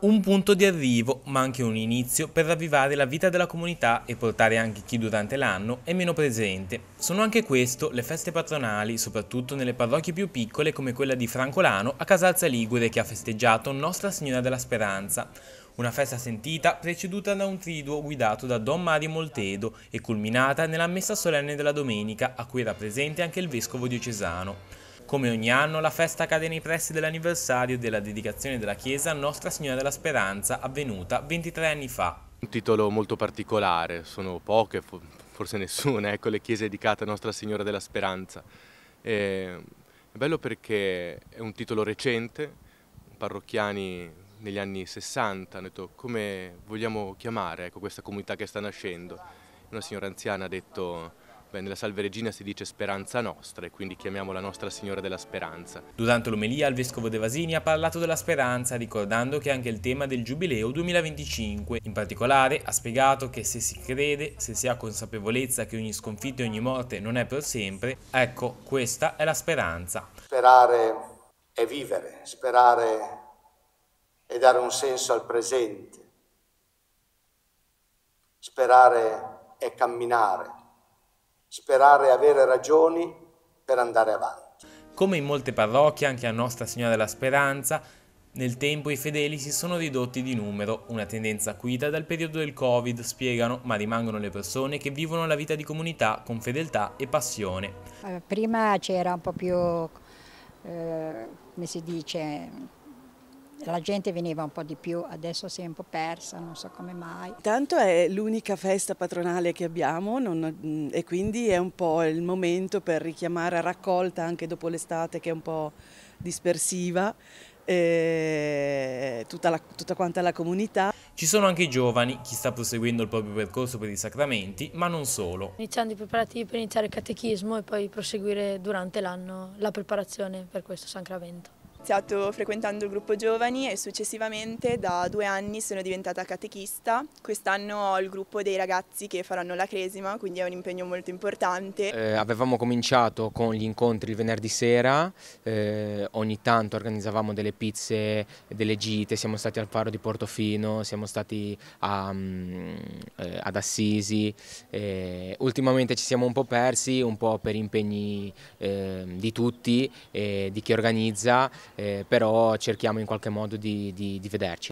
un punto di arrivo, ma anche un inizio per ravvivare la vita della comunità e portare anche chi durante l'anno è meno presente. Sono anche questo le feste patronali, soprattutto nelle parrocchie più piccole come quella di Francolano a Casalza Ligure che ha festeggiato Nostra Signora della Speranza. Una festa sentita preceduta da un triduo guidato da Don Mario Moltedo e culminata nella messa solenne della domenica a cui era presente anche il vescovo diocesano. Come ogni anno la festa cade nei pressi dell'anniversario della dedicazione della chiesa a Nostra Signora della Speranza avvenuta 23 anni fa. Un titolo molto particolare, sono poche, forse nessuna, ecco le chiese dedicate a Nostra Signora della Speranza. E, ehm, è bello perché è un titolo recente, parrocchiani negli anni 60 hanno detto come vogliamo chiamare ecco, questa comunità che sta nascendo. Una signora anziana ha detto nella Salve Regina si dice speranza nostra e quindi chiamiamo la Nostra Signora della Speranza. Durante l'omelia il Vescovo De Vasini ha parlato della speranza ricordando che è anche il tema del Giubileo 2025. In particolare ha spiegato che se si crede, se si ha consapevolezza che ogni sconfitto e ogni morte non è per sempre, ecco questa è la speranza. Sperare è vivere, sperare è dare un senso al presente, sperare è camminare sperare avere ragioni per andare avanti. Come in molte parrocchie, anche a Nostra Signora della Speranza, nel tempo i fedeli si sono ridotti di numero, una tendenza acuita dal periodo del Covid, spiegano, ma rimangono le persone che vivono la vita di comunità con fedeltà e passione. Prima c'era un po' più, eh, come si dice, cioè, la gente veniva un po' di più, adesso si è un po' persa, non so come mai. Tanto è l'unica festa patronale che abbiamo non, mm, e quindi è un po' il momento per richiamare a raccolta anche dopo l'estate che è un po' dispersiva eh, tutta, la, tutta quanta la comunità. Ci sono anche i giovani, chi sta proseguendo il proprio percorso per i sacramenti, ma non solo. Iniziando i preparativi per iniziare il catechismo e poi proseguire durante l'anno la preparazione per questo sacramento iniziato frequentando il gruppo giovani e successivamente da due anni sono diventata catechista. Quest'anno ho il gruppo dei ragazzi che faranno la cresima, quindi è un impegno molto importante. Eh, avevamo cominciato con gli incontri il venerdì sera, eh, ogni tanto organizzavamo delle pizze, delle gite, siamo stati al faro di Portofino, siamo stati a, mm, eh, ad Assisi. Eh, ultimamente ci siamo un po' persi, un po' per impegni ehm, di tutti, e di chi organizza eh, però cerchiamo in qualche modo di, di, di vederci.